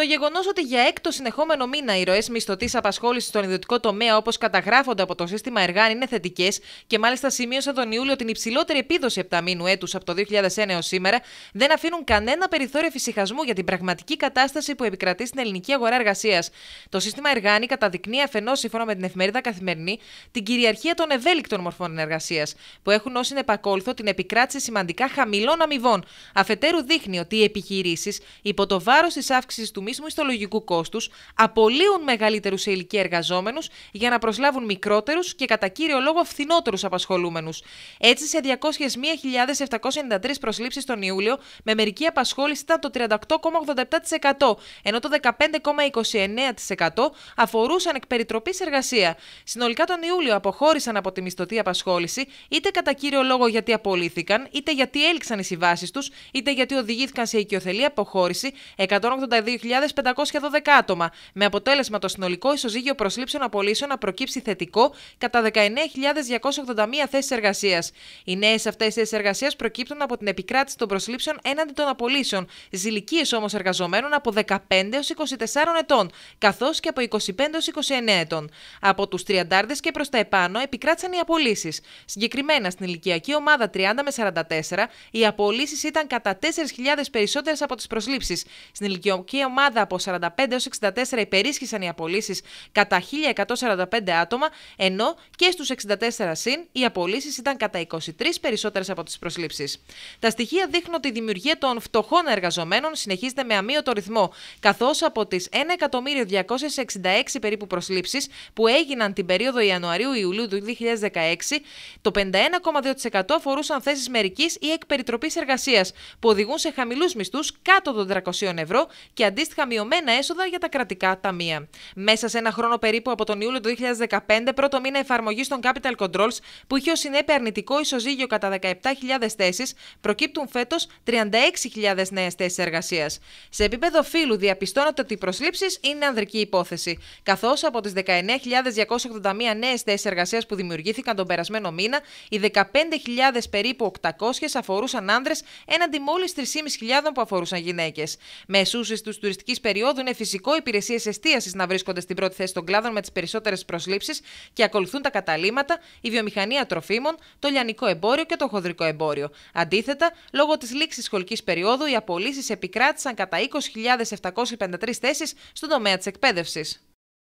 Το γεγονός ότι για έκτο συνεχόμενο μήνα οι ροές μισθωτής απασχόλησης στον ιδιωτικό τομέα, όπως καταγράφονται από το σύστημα Εργάν, είναι θετικές και μάλιστα σημείωσαν τον Ιούλιο την υψηλότερη επίδοση επταμήνου έτους από το 2001 έως σήμερα, δεν αφήνουν κανένα περιθώριο φυσικασμού για την πραγματική κατάσταση που επικρατεί στην ελληνική αγορά εργασίας. Το σύστημα Εργάνη καταδεικνύει αφενός, σύμφωνα με την εφημερίδα Καθημερινή, την κυριαρχία των ευέλικτων μορφών εργασίας, που έχουν ως συνεπακόλθο την επικράτηση σημαντικά χαμηλών αμοιβών. Αφετέρου, δείχνει ότι οι επιχειρήσεις, υπό το βάρος της αύξησης του εξοικονομήσιμου κόστους, απολύουν μεγαλύτερους σε ηλικία εργαζόμενους για να προσλάβουν μικρότερους και κατά κύριο λόγο φθηνότερους απασχολούμενους. Έτσι, σε 201.793 προσλήψεις τον Ιούλιο, με μερική απασχόληση ήταν το 38,87%, ενώ το 15,29% αφορούσαν εκ περιτροπής εργασία. Συνολικά τον Ιούλιο αποχώρησαν από τη μισθωτή απασχόληση, είτε κατά κύριο λόγο γιατί απολύθηκαν, είτε γιατί έλξαν οι συμβάσεις τους, είτε γιατί οδηγήθηκαν σε οικειοθελή αποχώρηση 182.000 2.512 άτομα, με αποτέλεσμα το συνολικό ισοζύγιο προσλήψεων απολύσεων να προκύψει θετικό κατά 19.281 θέσεις εργασίας. Οι νέες αυτές θέσεις εργασίας προκύπτουν από την επικράτηση των προσλήψεων έναντι των απολύσεων, ζηλικίες όμως εργαζομένων από 15 έω 24 ετών, καθώς και από 25 έω 29 ετών. Από τους 30 και προς τα επάνω επικράτησαν οι απολύσεις. Συγκεκριμένα στην ηλικιακή ομάδα 30 με 44, οι απολύσεις ήταν κατά 4.000 περισσότερες από τις προσλήψεις. Στην ηλικιακή ομάδα εβδομάδα από 45 έως 64 υπερίσχυσαν οι απολύσεις κατά 1.145 άτομα, ενώ και στους 64 συν οι απολύσεις ήταν κατά 23 περισσότερες από τις προσλήψεις. Τα στοιχεία δείχνουν ότι η δημιουργία των φτωχών εργαζομένων συνεχίζεται με αμύωτο ρυθμό, καθώς από τις 1.266 περίπου προσλήψεις που έγιναν την περίοδο Ιανουαρίου-Ιουλίου του 2016, το 51,2% αφορούσαν θέσεις μερικής ή εκπεριτροπή εργασίας, που οδηγούν σε χαμηλούς μισθούς κάτω των 300 ευρώ και αντίστοιχα αντίστοιχα μειωμένα έσοδα για τα κρατικά ταμεία. Μέσα σε ένα χρόνο περίπου από τον Ιούλιο του 2015, πρώτο μήνα εφαρμογής των Capital Controls, που είχε ως συνέπεια αρνητικό ισοζύγιο κατά 17.000 θέσεις, προκύπτουν φέτος 36.000 νέες θέσεις εργασίας. Σε επίπεδο φύλου, διαπιστώνεται ότι οι προσλήψεις είναι ανδρική υπόθεση. Καθώς από τις 19.281 νέες θέσεις εργασίας που δημιουργήθηκαν τον περασμένο μήνα, οι 15.000 περίπου 800 αφορούσαν άνδρες έναντι μόλις 3.500 που αφορούσαν γυναίκες. Με εσούσει του τουριστικού τουριστική περίοδου, είναι φυσικό υπηρεσίες εστίασης να βρίσκονται στην πρώτη θέση των κλάδων με τις περισσότερες προσλήψεις και ακολουθούν τα καταλήματα, η βιομηχανία τροφίμων, το λιανικό εμπόριο και το χονδρικό εμπόριο. Αντίθετα, λόγω της λήξης σχολικής περίοδου, οι απολύσεις επικράτησαν κατά 20.753 θέσεις στον τομέα της εκπαίδευσης.